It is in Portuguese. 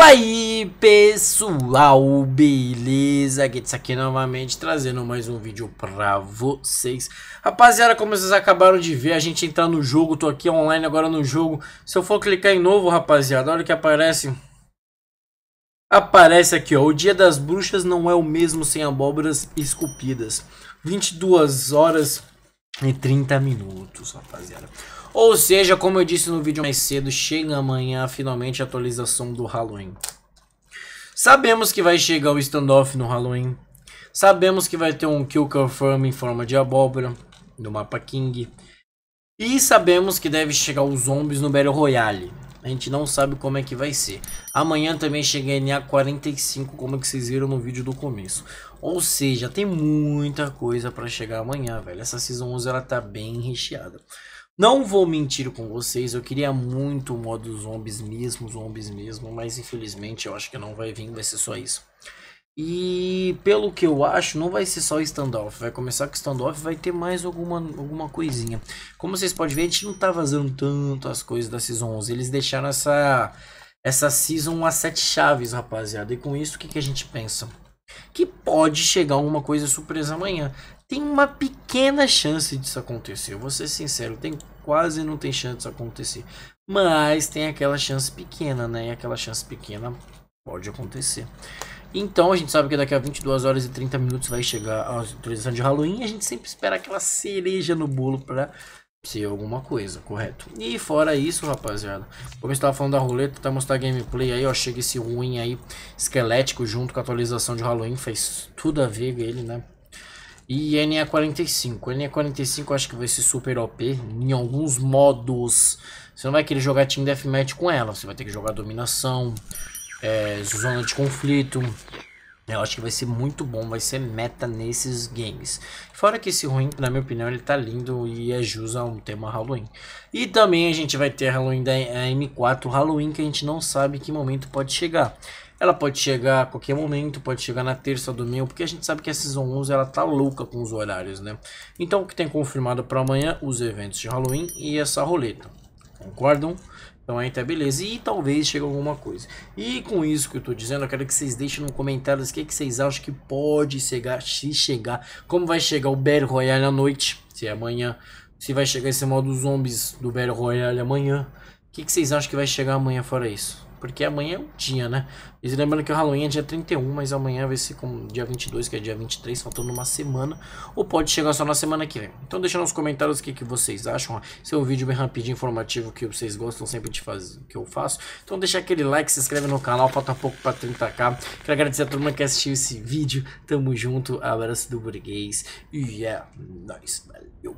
Fala aí pessoal, beleza? Gets tá aqui novamente trazendo mais um vídeo pra vocês Rapaziada, como vocês acabaram de ver, a gente entrar no jogo, tô aqui online agora no jogo Se eu for clicar em novo, rapaziada, olha o que aparece Aparece aqui, ó, o dia das bruxas não é o mesmo sem abóboras esculpidas 22 horas e 30 minutos, rapaziada. Ou seja, como eu disse no vídeo mais cedo, chega amanhã finalmente a atualização do Halloween. Sabemos que vai chegar o standoff no Halloween. Sabemos que vai ter um Kill Confirm em forma de abóbora no mapa King. E sabemos que deve chegar os zombies no Battle Royale. A gente não sabe como é que vai ser. Amanhã também chega a NA 45, como é que vocês viram no vídeo do começo. Ou seja, tem muita coisa para chegar amanhã, velho. Essa Season 11 ela tá bem recheada. Não vou mentir com vocês, eu queria muito o modo zombies mesmo, zombies mesmo, mas infelizmente eu acho que não vai vir, vai ser só isso. E pelo que eu acho, não vai ser só o standoff. Vai começar com o standoff, vai ter mais alguma, alguma coisinha. Como vocês podem ver, a gente não tá vazando tanto as coisas da Season 11. Eles deixaram essa, essa Season a sete chaves, rapaziada. E com isso, o que, que a gente pensa? Que pode chegar alguma coisa surpresa amanhã. Tem uma pequena chance disso acontecer. Eu vou ser sincero, tem, quase não tem chance disso acontecer. Mas tem aquela chance pequena, né? E aquela chance pequena pode acontecer. Então a gente sabe que daqui a 22 horas e 30 minutos vai chegar a atualização de Halloween e a gente sempre espera aquela cereja no bolo para ser alguma coisa, correto? E fora isso, rapaziada, como eu estava falando da roleta, tá mostrar gameplay aí, ó, chega esse ruim aí, esquelético junto com a atualização de Halloween, fez tudo a ver com ele, né? E na 45 na 45 acho que vai ser super OP em alguns modos. Você não vai querer jogar Team Deathmatch com ela, você vai ter que jogar Dominação, é, zona de conflito. Né? Eu acho que vai ser muito bom, vai ser meta nesses games. Fora que esse ruim, na minha opinião, ele tá lindo e é jus a um tema Halloween. E também a gente vai ter a Halloween da M4 Halloween, que a gente não sabe que momento pode chegar. Ela pode chegar a qualquer momento, pode chegar na terça, do meio, porque a gente sabe que a Season 11 ela tá louca com os horários, né? Então o que tem confirmado para amanhã? Os eventos de Halloween e essa roleta. Concordam? Então aí tá beleza. E talvez chegue alguma coisa. E com isso que eu tô dizendo, eu quero que vocês deixem no comentário o que, é que vocês acham que pode chegar, se chegar. Como vai chegar o Battle Royale à noite, se é amanhã. Se vai chegar esse modo zombies do Battle Royale amanhã. O que, é que vocês acham que vai chegar amanhã fora isso? Porque amanhã é o dia, né? E lembrando que o Halloween é dia 31, mas amanhã vai ser como dia 22, que é dia 23, faltando uma semana. Ou pode chegar só na semana que vem. Então deixa nos comentários o que, que vocês acham. Esse é um vídeo bem rapidinho, informativo, que vocês gostam sempre de fazer, que eu faço. Então deixa aquele like, se inscreve no canal, falta pouco pra 30k. Quero agradecer a todo mundo que assistiu esse vídeo. Tamo junto, abraço do burguês. E yeah, é nóis, valeu.